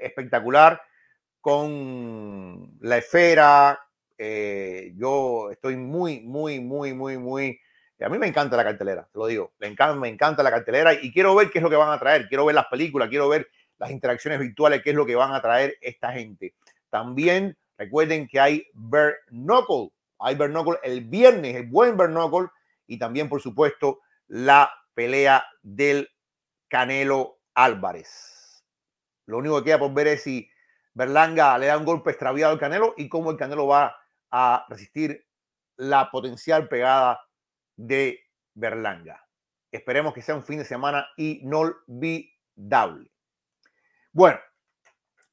espectacular con la esfera. Eh, yo estoy muy, muy, muy, muy, muy... A mí me encanta la cartelera, te lo digo. Me encanta, me encanta la cartelera y quiero ver qué es lo que van a traer. Quiero ver las películas, quiero ver las interacciones virtuales, qué es lo que van a traer esta gente. También recuerden que hay Bernocle, hay Bernocle el viernes, el buen Bernocle y también, por supuesto, la pelea del Canelo Álvarez. Lo único que queda por ver es si Berlanga le da un golpe extraviado al Canelo y cómo el Canelo va a resistir la potencial pegada de Berlanga. Esperemos que sea un fin de semana inolvidable. Bueno,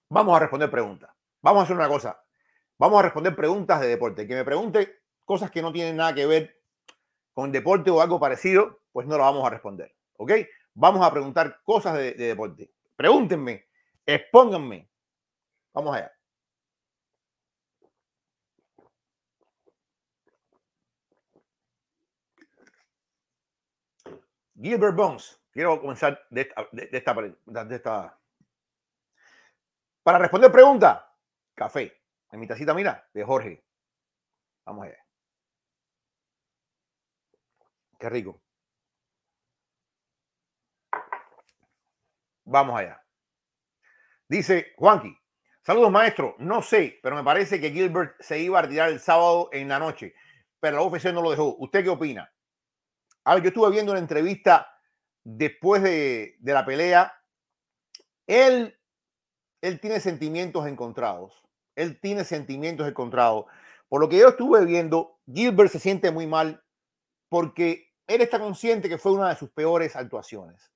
vamos a responder preguntas. Vamos a hacer una cosa. Vamos a responder preguntas de deporte. Que me pregunte cosas que no tienen nada que ver con deporte o algo parecido, pues no lo vamos a responder. ¿Ok? Vamos a preguntar cosas de, de deporte. Pregúntenme Expónganme. Vamos allá. Gilbert Bones, quiero comenzar de esta, de, esta, Para responder pregunta, café. En mi tacita, mira, de Jorge. Vamos allá. Qué rico. Vamos allá. Dice Juanqui, saludos maestro, no sé, pero me parece que Gilbert se iba a retirar el sábado en la noche, pero la oficina no lo dejó. ¿Usted qué opina? A ver, yo estuve viendo una entrevista después de, de la pelea. Él, él tiene sentimientos encontrados. Él tiene sentimientos encontrados. Por lo que yo estuve viendo, Gilbert se siente muy mal porque él está consciente que fue una de sus peores actuaciones.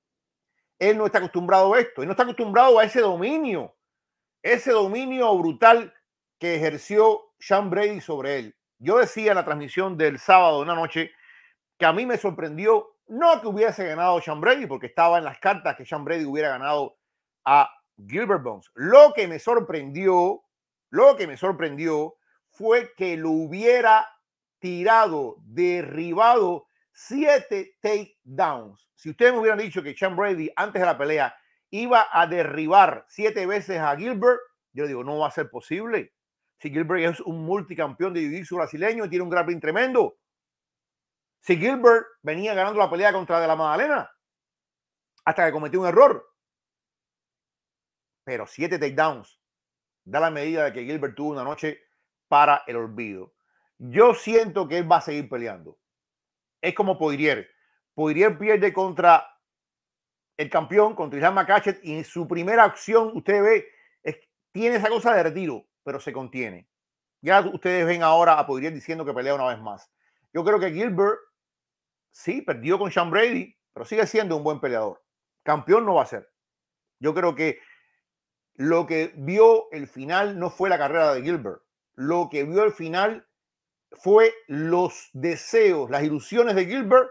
Él no está acostumbrado a esto, él no está acostumbrado a ese dominio, ese dominio brutal que ejerció Sean Brady sobre él. Yo decía en la transmisión del sábado de una noche que a mí me sorprendió no que hubiese ganado Sean Brady, porque estaba en las cartas que Sean Brady hubiera ganado a Gilbert Bones. Lo que me sorprendió, lo que me sorprendió fue que lo hubiera tirado, derribado siete takedowns. Si ustedes me hubieran dicho que Sean Brady antes de la pelea iba a derribar siete veces a Gilbert, yo le digo, no va a ser posible. Si Gilbert es un multicampeón de jiu-jitsu brasileño y tiene un grappling tremendo. Si Gilbert venía ganando la pelea contra de la Magdalena hasta que cometió un error. Pero siete takedowns da la medida de que Gilbert tuvo una noche para el olvido. Yo siento que él va a seguir peleando es como Poirier. Poirier pierde contra el campeón, contra Islam Makachet, y en su primera acción, usted ve, tiene esa cosa de retiro, pero se contiene. Ya ustedes ven ahora a Poirier diciendo que pelea una vez más. Yo creo que Gilbert, sí, perdió con Sean Brady, pero sigue siendo un buen peleador. Campeón no va a ser. Yo creo que lo que vio el final no fue la carrera de Gilbert. Lo que vio el final fue los deseos, las ilusiones de Gilbert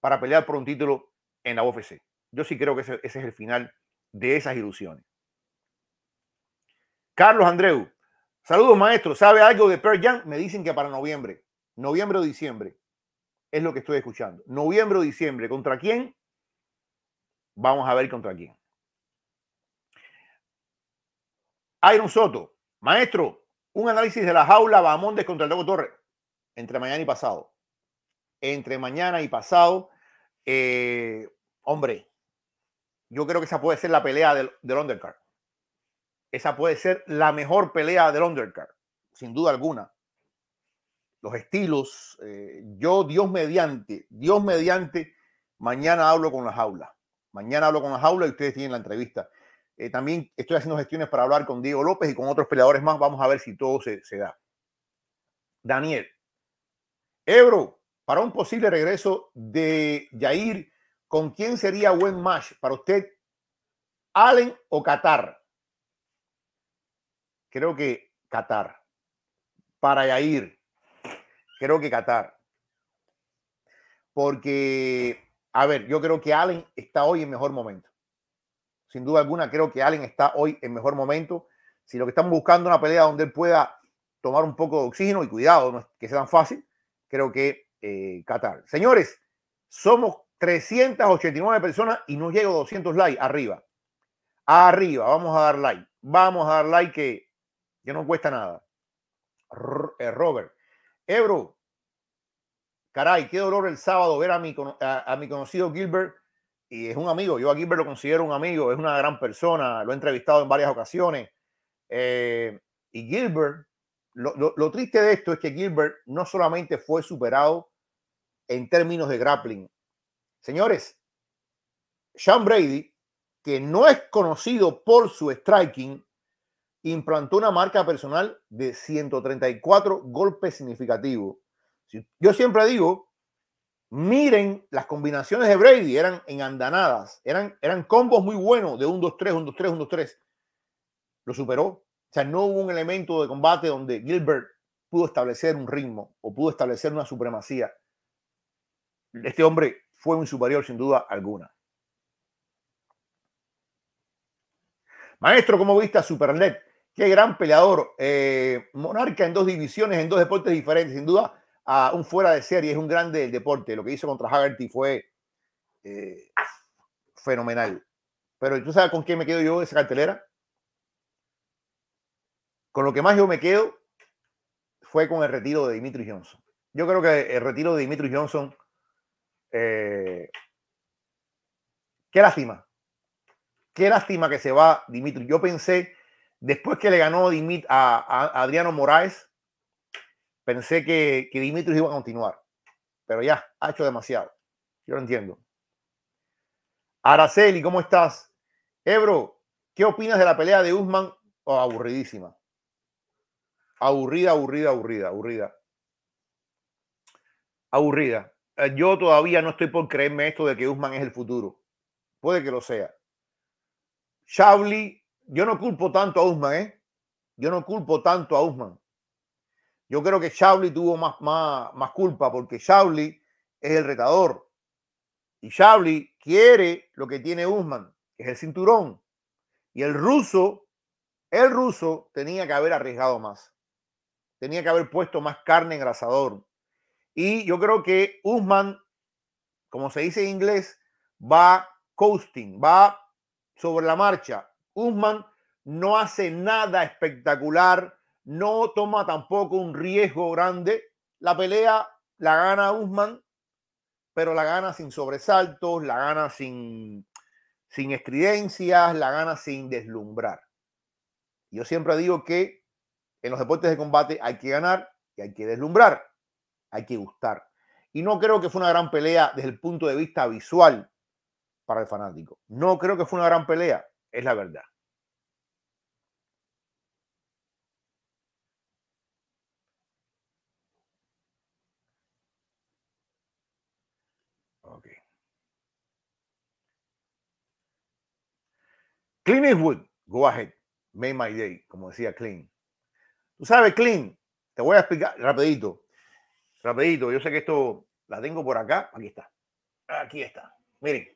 para pelear por un título en la OFC Yo sí creo que ese, es el final de esas ilusiones. Carlos Andreu, saludos maestro, ¿sabe algo de Per Jam? Me dicen que para noviembre, noviembre o diciembre, es lo que estoy escuchando. Noviembre o diciembre, ¿contra quién? Vamos a ver contra quién. Iron Soto, maestro, un análisis de la jaula Bamondes contra el Loco Torres entre mañana y pasado. Entre mañana y pasado, eh, hombre, yo creo que esa puede ser la pelea del, del undercard. Esa puede ser la mejor pelea del undercard, sin duda alguna. Los estilos, eh, yo Dios mediante, Dios mediante, mañana hablo con la jaula. Mañana hablo con la jaula y ustedes tienen la entrevista. Eh, también estoy haciendo gestiones para hablar con Diego López y con otros peleadores más. Vamos a ver si todo se, da. Daniel, Ebro, para un posible regreso de Jair, ¿con quién sería buen match para usted? ¿Allen o Qatar? Creo que Qatar. Para Jair, creo que Qatar. Porque, a ver, yo creo que Allen está hoy en mejor momento. Sin duda alguna, creo que Allen está hoy en mejor momento. Si lo que estamos buscando es una pelea donde él pueda tomar un poco de oxígeno y cuidado, no es que sea tan fácil, creo que eh, Qatar. Señores, somos 389 personas y no llego 200 likes arriba. Arriba, vamos a dar like. Vamos a dar like que, que no cuesta nada. Eh, Robert, Ebro, caray, qué dolor el sábado ver a mi, a mi conocido Gilbert y es un amigo. Yo a Gilbert lo considero un amigo, es una gran persona, lo he entrevistado en varias ocasiones. Eh, y Gilbert, lo, lo, triste de esto es que Gilbert no solamente fue superado en términos de grappling. Señores, Sean Brady, que no es conocido por su striking, implantó una marca personal de 134 golpes significativos. Yo siempre digo Miren las combinaciones de Brady, eran en andanadas, eran, eran combos muy buenos de 1-2-3, 1-2-3, 1-2-3. Lo superó. O sea, no hubo un elemento de combate donde Gilbert pudo establecer un ritmo o pudo establecer una supremacía. Este hombre fue un superior sin duda alguna. Maestro, ¿cómo viste a Supernet? Qué gran peleador. Eh, monarca en dos divisiones, en dos deportes diferentes. Sin duda, a un fuera de serie, es un grande del deporte. Lo que hizo contra Haggerty fue eh, fenomenal. Pero tú sabes con quién me quedo yo de esa cartelera. Con lo que más yo me quedo fue con el retiro de Dimitri Johnson. Yo creo que el retiro de Dimitri Johnson, eh, qué lástima. Qué lástima que se va Dimitri. Yo pensé, después que le ganó Dimit a Adriano Moraes, pensé que, que Dimitris iba a continuar, pero ya, ha hecho demasiado. Yo lo entiendo. Araceli, ¿cómo estás? Ebro, ¿qué opinas de la pelea de Usman? Oh, aburridísima. Aburrida, aburrida, aburrida, aburrida. Aburrida. Eh, yo todavía no estoy por creerme esto de que Usman es el futuro. Puede que lo sea. Shabli, yo no culpo tanto a Usman, ¿eh? Yo no culpo tanto a Usman. Yo creo que Shawley tuvo más, más, culpa porque Shawley es el retador. Y Shawley quiere lo que tiene Usman, que es el cinturón. Y el ruso, el ruso tenía que haber arriesgado más. Tenía que haber puesto más carne en el asador. Y yo creo que Usman, como se dice en inglés, va coasting, va sobre la marcha. Usman no hace nada espectacular no toma tampoco un riesgo grande. La pelea la gana Usman, pero la gana sin sobresaltos, la gana sin, sin la gana sin deslumbrar. Yo siempre digo que en los deportes de combate hay que ganar y hay que deslumbrar, hay que gustar. Y no creo que fue una gran pelea desde el punto de vista visual para el fanático. No creo que fue una gran pelea, es la verdad. is Wood, go ahead, make my day, como decía Clean. Tú sabes, Clean, te voy a explicar rapidito, rapidito, yo sé que esto la tengo por acá, aquí está, aquí está, miren,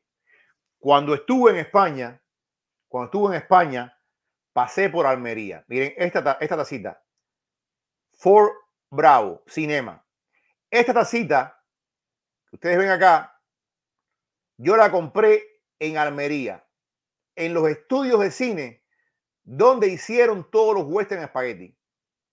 cuando estuve en España, cuando estuve en España, pasé por Almería, miren, esta, esta tacita, For Bravo, Cinema, esta tacita que ustedes ven acá, yo la compré en Almería en los estudios de cine donde hicieron todos los western spaghetti.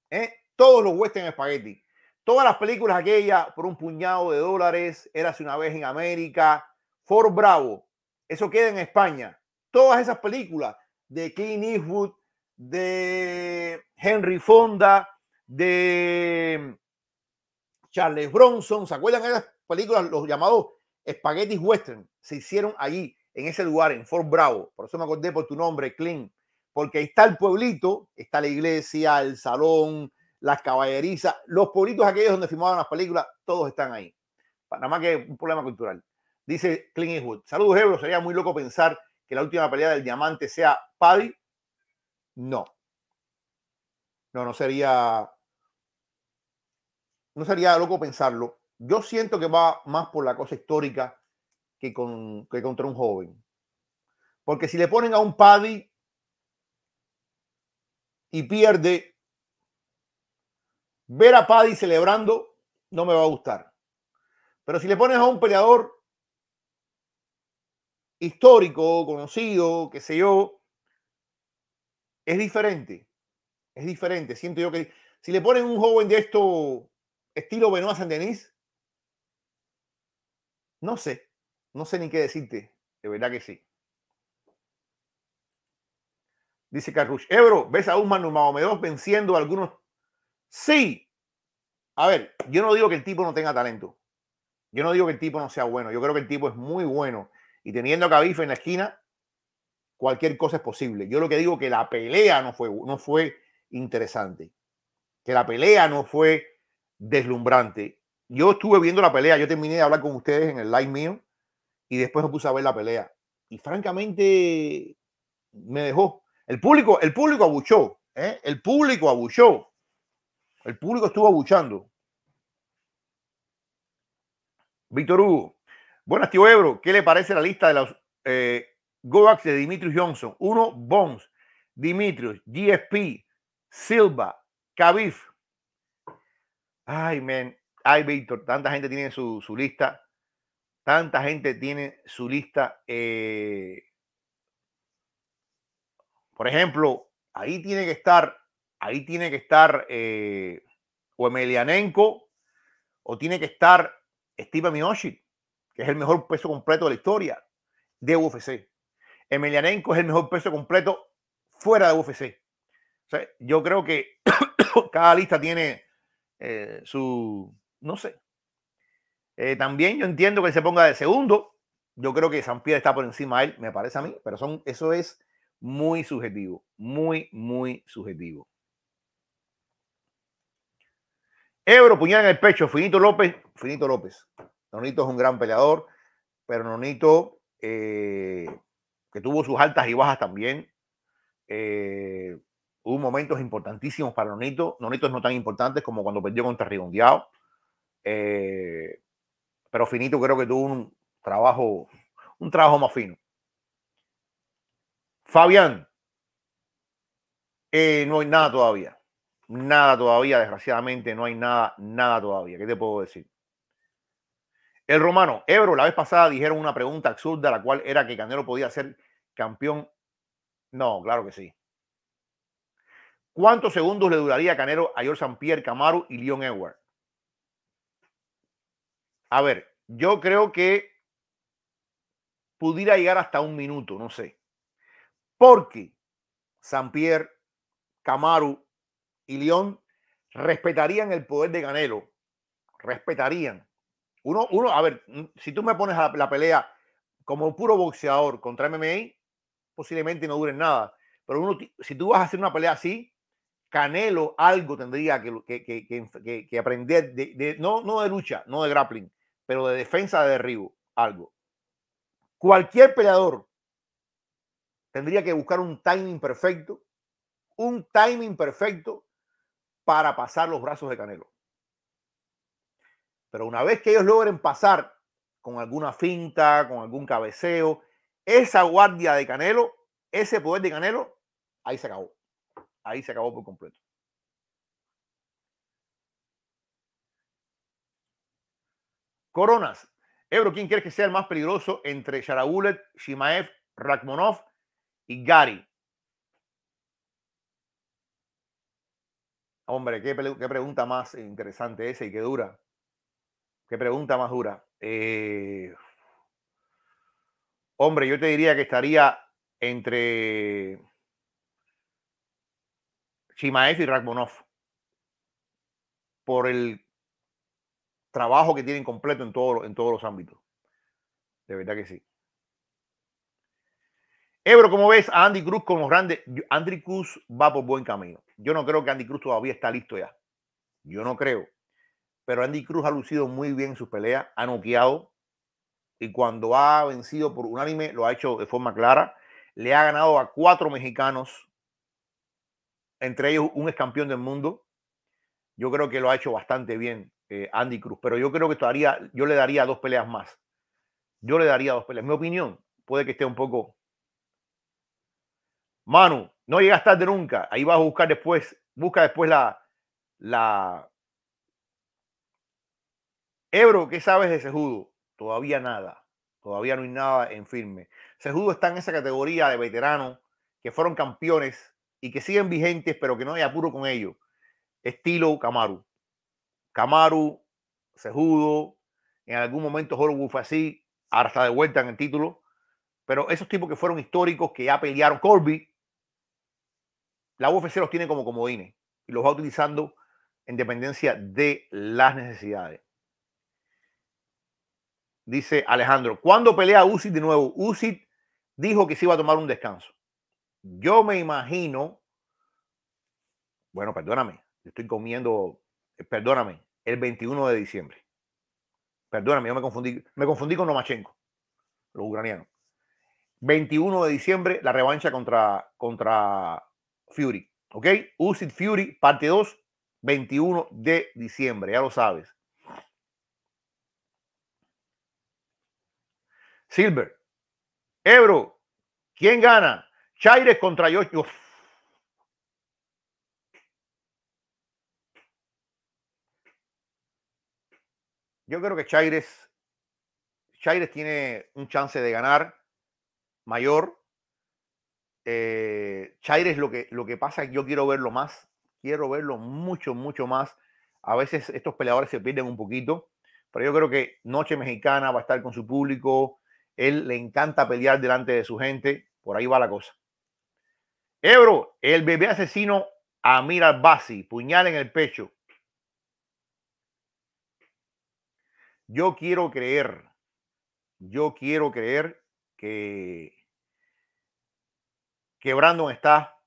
¿eh? Todos los western spaghetti. Todas las películas aquellas por un puñado de dólares, Érase una vez en América, For Bravo, eso queda en España. Todas esas películas de Clint Eastwood, de Henry Fonda, de mm, Charles Bronson, ¿se acuerdan de esas películas, los llamados Spaghetti Western? Se hicieron allí en ese lugar, en Fort Bravo. Por eso me acordé por tu nombre, Clint. Porque está el pueblito, está la iglesia, el salón, las caballerizas, los pueblitos aquellos donde filmaban las películas, todos están ahí. Nada más que un problema cultural. Dice Clint Eastwood. Saludos, Ebro. Sería muy loco pensar que la última pelea del diamante sea Paddy. No. No, no sería. No sería loco pensarlo. Yo siento que va más por la cosa histórica que, con, contra un joven. Porque si le ponen a un Paddy y pierde, ver a Paddy celebrando no me va a gustar. Pero si le pones a un peleador histórico, conocido, qué sé yo, es diferente. Es diferente. Siento yo que si le ponen un joven de esto, estilo Benoit saint Denis, no sé. No sé ni qué decirte, de verdad que sí. Dice Carrush, Ebro, ¿ves a Usman menos venciendo a algunos? Sí. A ver, yo no digo que el tipo no tenga talento. Yo no digo que el tipo no sea bueno. Yo creo que el tipo es muy bueno. Y teniendo a Cabife en la esquina, cualquier cosa es posible. Yo lo que digo que la pelea no fue, no fue interesante. Que la pelea no fue deslumbrante. Yo estuve viendo la pelea. Yo terminé de hablar con ustedes en el live mío y después me puse a ver la pelea. Y francamente me dejó. El público, el público abuchó, ¿eh? el público abuchó. El público estuvo abuchando. Víctor Hugo. Buenas, tío Ebro. ¿Qué le parece la lista de los eh, de Dimitrius Johnson? Uno, Bones, Dimitrius, GSP, Silva, Khabib. Ay, men. Ay, Víctor. Tanta gente tiene su, su lista. Tanta gente tiene su lista. Eh por ejemplo, ahí tiene que estar, ahí tiene que estar eh, o Emelianenko o tiene que estar Stephen Miocic, que es el mejor peso completo de la historia de UFC. Emelianenko es el mejor peso completo fuera de UFC. yo creo que cada lista tiene eh, su, no sé, eh, también yo entiendo que él se ponga de segundo. Yo creo que San Pierre está por encima de él, me parece a mí, pero son, eso es muy subjetivo, muy, muy subjetivo. Ebro, puñal en el pecho, Finito López, Finito López. Nonito es un gran peleador, pero Nonito, eh, que tuvo sus altas y bajas también, eh, hubo momentos importantísimos para Nonito, Nonito no tan importantes como cuando perdió contra Rigondeado pero Finito creo que tuvo un trabajo, un trabajo más fino. Fabián, eh, no hay nada todavía. Nada todavía, desgraciadamente, no hay nada, nada todavía. ¿Qué te puedo decir? El romano, Ebro, la vez pasada dijeron una pregunta absurda, la cual era que Canelo podía ser campeón. No, claro que sí. ¿Cuántos segundos le duraría Canero Canelo a George Pierre Camaro y Leon Edward? A ver, yo creo que pudiera llegar hasta un minuto, no sé. Porque Sampier, Camaru y León respetarían el poder de Canelo. Respetarían. Uno, uno, a ver, mm, si tú me pones a la, pelea como puro boxeador contra MMA, posiblemente no duren nada. Pero uno, si tú vas a hacer una pelea así, Canelo algo tendría que, aprender, de, no, no de lucha, no de grappling, pero de defensa de derribo, algo. Cualquier peleador tendría que buscar un timing perfecto, un timing perfecto para pasar los brazos de Canelo. Pero una vez que ellos logren pasar con alguna finta, con algún cabeceo, esa guardia de Canelo, ese poder de Canelo, ahí se acabó. Ahí se acabó por completo. Coronas. Ebro, ¿quién crees que sea el más peligroso entre Sharaulet, Shimaev, Rakmonov y Gary? Hombre, qué, pregunta más interesante esa y qué dura. Qué pregunta más dura. Eh, hombre, yo te diría que estaría entre Shimaev y Rakmonov por el trabajo que tienen completo en, en todos los ámbitos. De verdad que sí. Ebro, como ves a Andy Cruz como grande Andy Cruz va por buen camino. Yo no creo que Andy Cruz todavía está listo ya. Yo no creo. Pero Andy Cruz ha lucido muy bien en sus peleas, ha noqueado y cuando ha vencido por unánime lo ha hecho de forma clara. Le ha ganado a cuatro mexicanos, entre ellos un ex del mundo. Yo creo que lo ha hecho bastante bien. Eh, Andy Cruz, pero yo creo que todavía yo le daría dos peleas más. Yo le daría dos peleas. Mi opinión, puede que esté un poco. Manu, no llegas tarde nunca. Ahí vas a buscar después, busca después la. la... Ebro, ¿qué sabes de Sejudo? Todavía nada. Todavía no hay nada en firme. Sejudo está en esa categoría de veteranos que fueron campeones y que siguen vigentes, pero que no hay apuro con ellos. Estilo Camaru. Camaru, Sejudo, en algún momento Horwood fue así, ahora de vuelta en el título, pero esos tipos que fueron históricos, que ya pelearon Corby, la UFC los tiene como comodines y los va utilizando en dependencia de las necesidades. Dice Alejandro, ¿cuándo pelea UCI de nuevo? usit dijo que se iba a tomar un descanso. Yo me imagino, bueno, perdóname, estoy comiendo, eh, perdóname, el 21 de diciembre. Perdóname, yo me confundí, me confundí con Lomachenko, los ucranianos. 21 de diciembre, la revancha contra, contra Fury. ¿Ok? Usit Fury, parte 2, 21 de diciembre, ya lo sabes. Silver. Ebro, ¿quién gana? chaire contra Joshua. Yo creo que Chaires, Chaires tiene un chance de ganar mayor. Eh, lo que, lo que pasa es que yo quiero verlo más, quiero verlo mucho, mucho más. A veces estos peleadores se pierden un poquito, pero yo creo que Noche Mexicana va a estar con su público. Él le encanta pelear delante de su gente. Por ahí va la cosa. Ebro, el bebé asesino a Al-Basi, puñal en el pecho. Yo quiero creer, yo quiero creer que, que Brandon está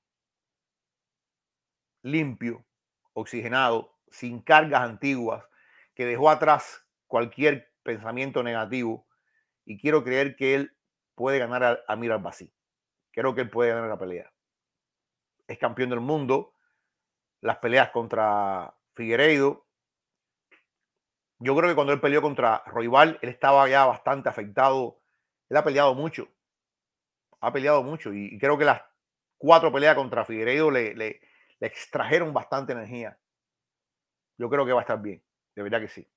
limpio, oxigenado, sin cargas antiguas, que dejó atrás cualquier pensamiento negativo y quiero creer que él puede ganar a, Miral Basí. Creo que él puede ganar la pelea. Es campeón del mundo. Las peleas contra Figueiredo, yo creo que cuando él peleó contra Roival, él estaba ya bastante afectado. Él ha peleado mucho. Ha peleado mucho. Y creo que las cuatro peleas contra Figueiredo le, extrajeron bastante energía. Yo creo que va a estar bien. De verdad que sí.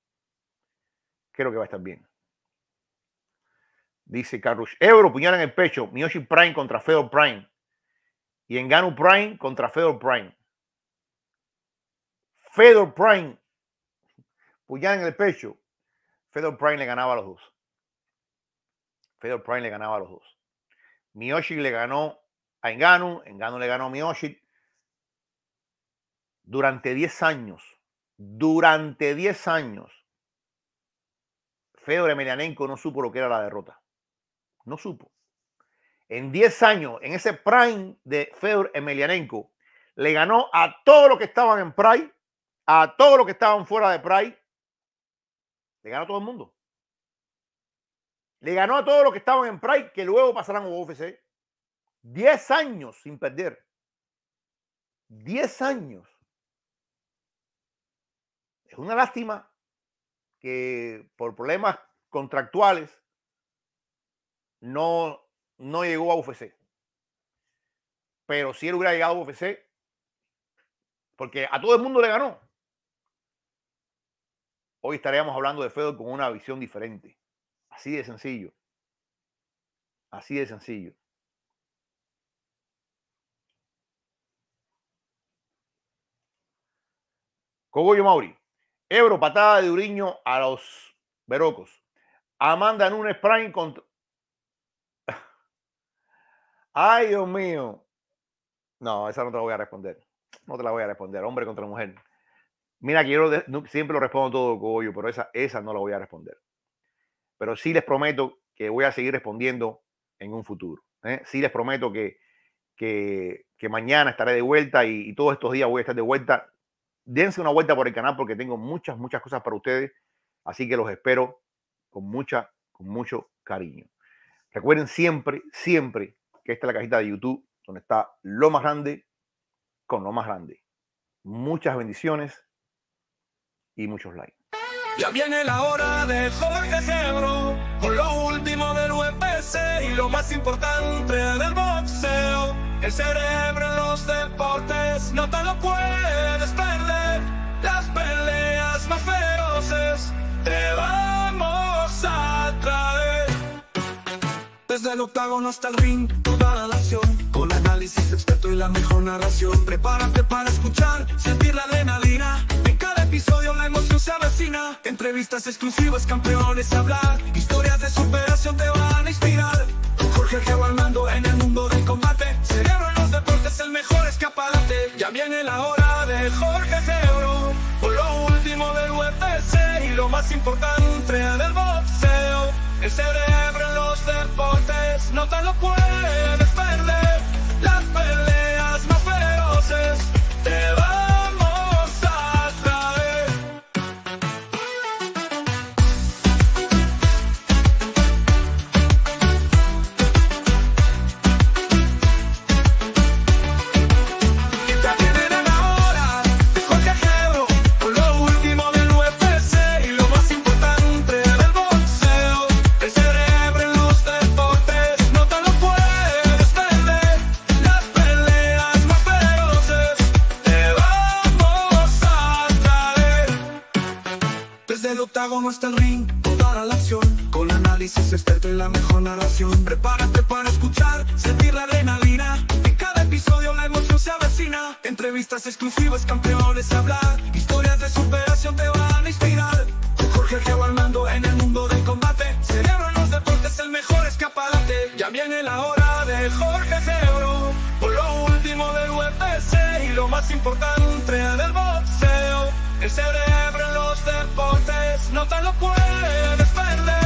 Creo que va a estar bien. Dice Carrush. Euro, puñal en el pecho. Miyoshi Prime contra Fedor Prime. Y Enganu Prime contra Fedor Prime. Fedor Prime pues ya en el pecho, Fedor Prime le ganaba a los dos. Fedor Prime le ganaba a los dos. Miyoshi le ganó a Engano, Engano le ganó a Miyoshi. Durante 10 años, durante 10 años, Fedor Emelianenko no supo lo que era la derrota. No supo. En 10 años, en ese prime de Fedor Emelianenko, le ganó a todos los que estaban en prime, a todos los que estaban fuera de prime, le ganó a todo el mundo. Le ganó a todos los que estaban en Pride, que luego pasarán a UFC. Diez años sin perder. Diez años. Es una lástima que por problemas contractuales no, no llegó a UFC. Pero si él hubiera llegado a UFC, porque a todo el mundo le ganó hoy estaríamos hablando de Fedor con una visión diferente. Así de sencillo. Así de sencillo. Cogollo Mauri. Ebro, patada de Uriño a los Berocos. Amanda en un Prime contra. Ay, Dios mío. No, esa no te la voy a responder. No te la voy a responder. Hombre contra mujer. Mira, que yo siempre lo respondo todo, yo, pero esa, esa no la voy a responder. Pero sí les prometo que voy a seguir respondiendo en un futuro. ¿eh? Sí les prometo que, que, mañana estaré de vuelta y, todos estos días voy a estar de vuelta. Dense una vuelta por el canal porque tengo muchas, muchas cosas para ustedes. Así que los espero con mucha, con mucho cariño. Recuerden siempre, siempre que esta es la cajita de YouTube donde está lo más grande con lo más grande. Muchas bendiciones y muchos likes. Ya viene la hora de Jorge cerebro con lo último del UFC e y lo más importante del boxeo. El cerebro en los deportes no te lo puedes perder. Las peleas más feroces te vamos a traer. Desde el octágono hasta el ring, toda la acción. Con análisis experto y la mejor narración. Prepárate para escuchar, sentir la adrenalina episodio la emoción se avecina. Entrevistas exclusivas, campeones a hablar. Historias de superación te van a inspirar. Jorge Geo Armando en el mundo del combate. Cerebro en los deportes, el mejor escaparate. Ya viene la hora de Jorge Geo. Por lo último del UFC y lo más importante del boxeo. El cerebro en los deportes, no te lo puedes. ¿Cómo hasta el ring, toda la acción Con análisis experto y la mejor narración Prepárate para escuchar, sentir la adrenalina En cada episodio la emoción se avecina Entrevistas exclusivas, campeones a hablar Historias de superación te van a inspirar Con Jorge al mando en el mundo del combate Cerebro en los deportes, el mejor escaparate Ya viene la hora de Jorge Zebro. Por lo último del UFC y lo más importante del box el cerebro en los deportes no te lo puedes perder.